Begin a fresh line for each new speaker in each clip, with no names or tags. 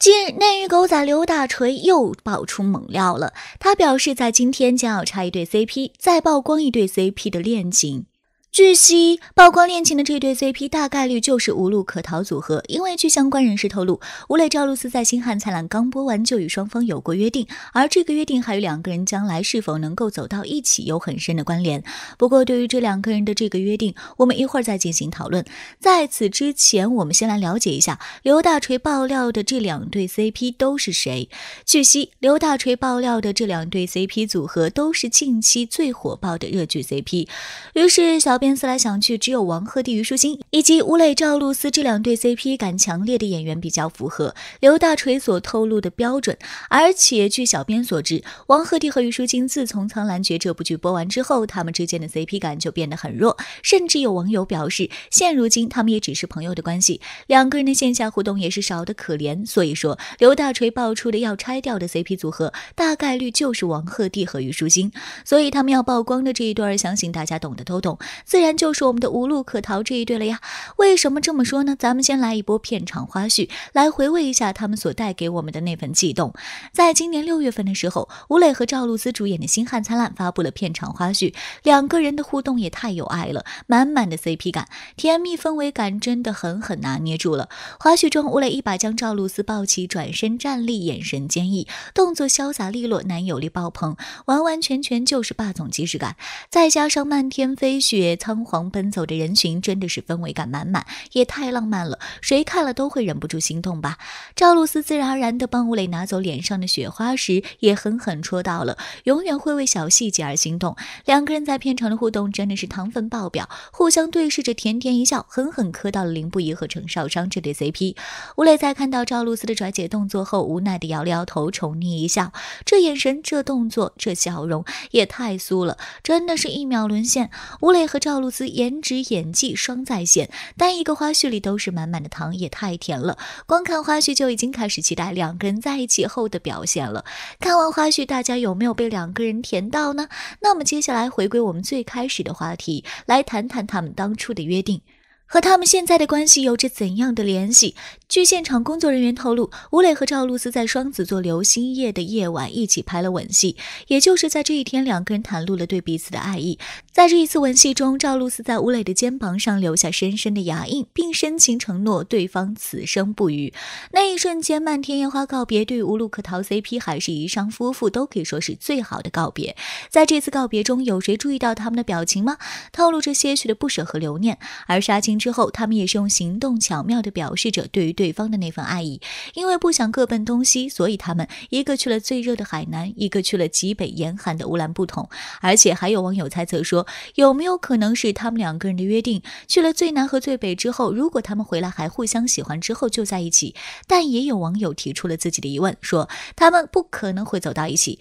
近日，内娱狗仔刘大锤又爆出猛料了。他表示，在今天将要拆一对 CP，再曝光一对 CP 的恋情。据悉，曝光恋情的这对 CP 大概率就是无路可逃组合，因为据相关人士透露，吴磊赵露思在《星汉灿烂》刚播完就与双方有过约定，而这个约定还与两个人将来是否能够走到一起有很深的关联。不过，对于这两个人的这个约定，我们一会儿再进行讨论。在此之前，我们先来了解一下刘大锤爆料的这两对 CP 都是谁。据悉，刘大锤爆料的这两对 CP 组合都是近期最火爆的热剧 CP。于是，小。小编思来想去，只有王鹤棣、虞书欣以及吴磊、赵露思这两对 CP 感强烈的演员比较符合刘大锤所透露的标准。而且据小编所知，王鹤棣和虞书欣自从《苍兰诀》这部剧播完之后，他们之间的 CP 感就变得很弱，甚至有网友表示，现如今他们也只是朋友的关系，两个人的线下互动也是少得可怜。所以说，刘大锤爆出的要拆掉的 CP 组合，大概率就是王鹤棣和虞书欣，所以他们要曝光的这一段，相信大家懂得都懂。自然就是我们的无路可逃这一对了呀？为什么这么说呢？咱们先来一波片场花絮，来回味一下他们所带给我们的那份悸动。在今年六月份的时候，吴磊和赵露思主演的《星汉灿烂》发布了片场花絮，两个人的互动也太有爱了，满满的 CP 感，甜蜜氛围感真的狠狠拿捏住了。花絮中，吴磊一把将赵露思抱起，转身站立，眼神坚毅，动作潇洒利落，男友力爆棚，完完全全就是霸总即视感。再加上漫天飞雪。仓皇奔走的人群真的是氛围感满满，也太浪漫了，谁看了都会忍不住心动吧？赵露思自然而然地帮吴磊拿走脸上的雪花时，也狠狠戳到了，永远会为小细节而心动。两个人在片场的互动真的是糖分爆表，互相对视着甜甜一笑，狠狠磕到了林不疑和程少商这对 CP。吴磊在看到赵露思的拽姐动作后，无奈地摇了摇头，宠溺一笑，这眼神、这动作、这笑容也太酥了，真的是一秒沦陷。吴磊和程赵露思颜值演技双在线，单一个花絮里都是满满的糖，也太甜了。光看花絮就已经开始期待两个人在一起后的表现了。看完花絮，大家有没有被两个人甜到呢？那么接下来回归我们最开始的话题，来谈谈他们当初的约定和他们现在的关系有着怎样的联系？据现场工作人员透露，吴磊和赵露思在双子座流星夜的夜晚一起拍了吻戏，也就是在这一天，两个人袒露了对彼此的爱意。在这一次吻戏中，赵露思在吴磊的肩膀上留下深深的牙印，并深情承诺对方此生不渝。那一瞬间，漫天烟花告别，对于无路可逃 CP 还是遗孀夫妇，都可以说是最好的告别。在这次告别中，有谁注意到他们的表情吗？透露着些许的不舍和留念。而杀青之后，他们也是用行动巧妙地表示着对于。对方的那份爱意，因为不想各奔东西，所以他们一个去了最热的海南，一个去了极北严寒的乌兰布统。而且还有网友猜测说，有没有可能是他们两个人的约定，去了最南和最北之后，如果他们回来还互相喜欢，之后就在一起。但也有网友提出了自己的疑问，说他们不可能会走到一起。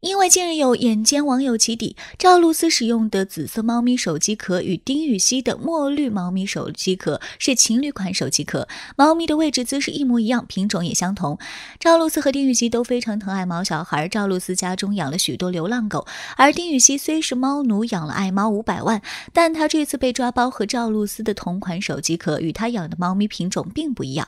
因为近日有眼尖网友起底，赵露思使用的紫色猫咪手机壳与丁禹兮的墨绿猫咪手机壳是情侣款手机壳，猫咪的位置姿势一模一样，品种也相同。赵露思和丁禹兮都非常疼爱猫小孩，赵露思家中养了许多流浪狗，而丁禹兮虽是猫奴，养了爱猫五百万，但他这次被抓包和赵露思的同款手机壳与他养的猫咪品种并不一样。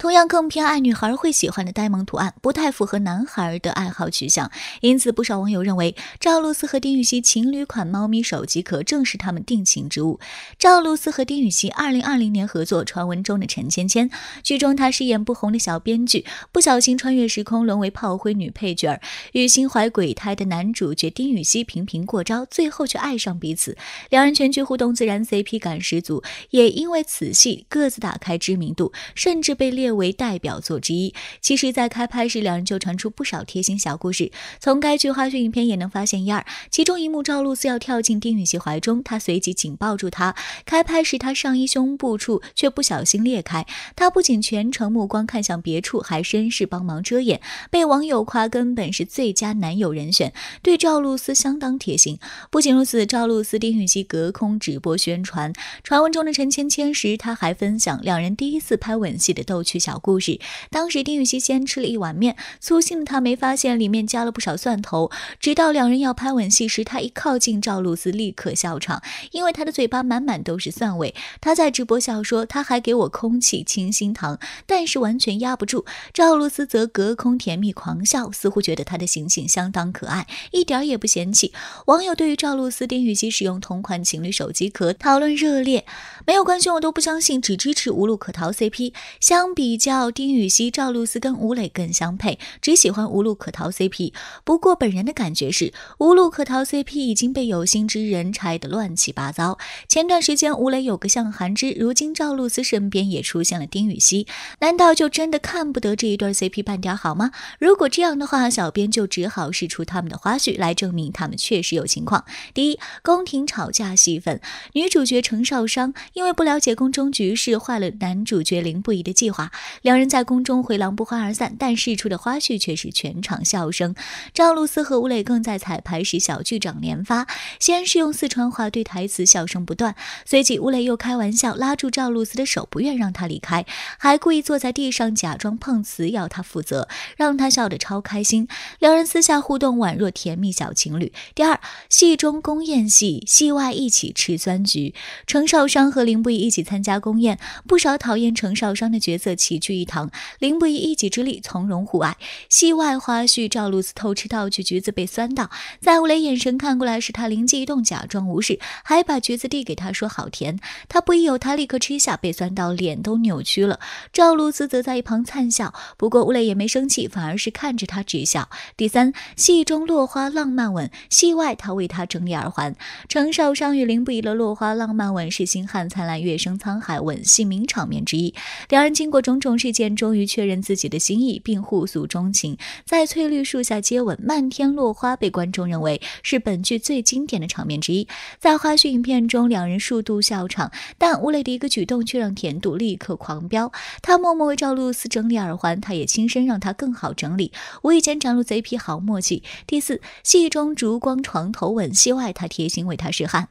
同样更偏爱女孩会喜欢的呆萌图案，不太符合男孩的爱好取向，因此不少网友认为赵露思和丁禹兮情侣款猫咪手机壳正是他们定情之物。赵露思和丁禹兮二零二零年合作传闻中的《陈芊芊》，剧中她饰演不红的小编剧，不小心穿越时空沦为炮灰女配角，与心怀鬼胎的男主角丁禹兮频频过招，最后却爱上彼此。两人全剧互动自然，CP 感十足，也因为此戏各自打开知名度，甚至被列。为代表作之一。其实，在开拍时，两人就传出不少贴心小故事，从该剧花絮影片也能发现一二。其中一幕，赵露思要跳进丁禹兮怀中，他随即紧抱住她。开拍时，她上衣胸部处却不小心裂开，他不仅全程目光看向别处，还绅士帮忙遮掩，被网友夸根本是最佳男友人选，对赵露思相当贴心。不仅如此，赵露思、丁禹兮隔空直播宣传传闻中的陈芊芊时，他还分享两人第一次拍吻戏的逗趣。小故事，当时丁禹兮先吃了一碗面，粗心的他没发现里面加了不少蒜头。直到两人要拍吻戏时，他一靠近赵露思，立刻笑场，因为他的嘴巴满满都是蒜味。他在直播笑说他还给我空气清新糖，但是完全压不住。赵露思则隔空甜蜜狂笑，似乎觉得他的行径相当可爱，一点也不嫌弃。网友对于赵露思、丁禹兮使用同款情侣手机壳讨论热烈。没有官宣我都不相信，只支持无路可逃 CP。相比。比较丁禹兮、赵露思跟吴磊更相配，只喜欢无路可逃 CP。不过本人的感觉是，无路可逃 CP 已经被有心之人拆得乱七八糟。前段时间吴磊有个像韩之，如今赵露思身边也出现了丁禹兮，难道就真的看不得这一对 CP 半点好吗？如果这样的话，小编就只好试出他们的花絮来证明他们确实有情况。第一，宫廷吵架戏份，女主角程少商因为不了解宫中局势，坏了男主角林不疑的计划。两人在宫中回廊不欢而散，但事出的花絮却是全场笑声。赵露思和吴磊更在彩排时小剧场连发，先是用四川话对台词，笑声不断；随即吴磊又开玩笑拉住赵露思的手，不愿让她离开，还故意坐在地上假装碰瓷要她负责，让她笑得超开心。两人私下互动宛若甜蜜小情侣。第二，戏中宫宴戏，戏外一起吃酸橘。程少商和林不一一起参加宫宴，不少讨厌程少商的角色。齐聚一堂，林不疑一己之力从容护爱。戏外花絮：赵露思偷吃道具橘子被酸到，在吴磊眼神看过来时，他灵机一动假装无视，还把橘子递给他说好甜。他不疑有他，立刻吃下被酸到脸都扭曲了。赵露思则在一旁灿笑，不过吴磊也没生气，反而是看着他直笑。第三，戏中落花浪漫吻，戏外他为她整理耳环。程少商与林不疑的落花浪漫吻是星汉灿烂月升沧海吻戏名场面之一，两人经过中。种事件终于确认自己的心意，并互诉衷情，在翠绿树下接吻，漫天落花被观众认为是本剧最经典的场面之一。在花絮影片中，两人数度笑场，但吴磊的一个举动却让甜度立刻狂飙。他默默为赵露思整理耳环，他也亲身让她更好整理，无意间展露贼皮好默契。第四，戏中烛光床头吻戏外，他贴心为她拭汗。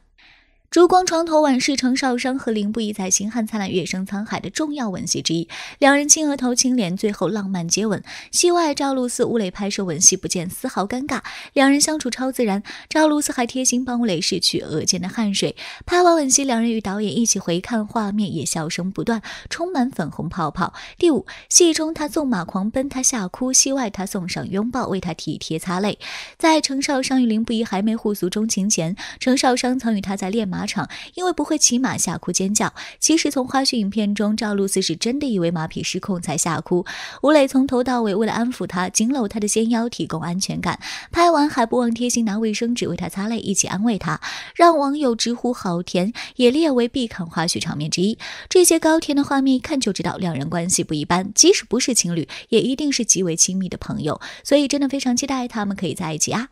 烛光床头晚是程少商和林不疑在《星汉灿烂·月升沧海》的重要吻戏之一，两人亲额头、亲脸，最后浪漫接吻。戏外，赵露思、吴磊拍摄吻戏不见丝毫尴尬，两人相处超自然。赵露思还贴心帮吴磊拭去额间的汗水。拍完吻戏，两人与导演一起回看画面，也笑声不断，充满粉红泡泡。第五，戏中他纵马狂奔，他吓哭；戏外他送上拥抱，为他体贴擦泪。在程少商与林不疑还没互诉衷情前，程少商曾与他在练马。马场，因为不会骑马吓哭尖叫。其实从花絮影片中，赵露思是真的以为马匹失控才吓哭。吴磊从头到尾为了安抚她，紧搂她的纤腰，提供安全感。拍完还不忘贴心拿卫生纸为她擦泪，一起安慰她，让网友直呼好甜，也列为必看花絮场面之一。这些高甜的画面一看就知道两人关系不一般，即使不是情侣，也一定是极为亲密的朋友。所以真的非常期待他们可以在一起啊！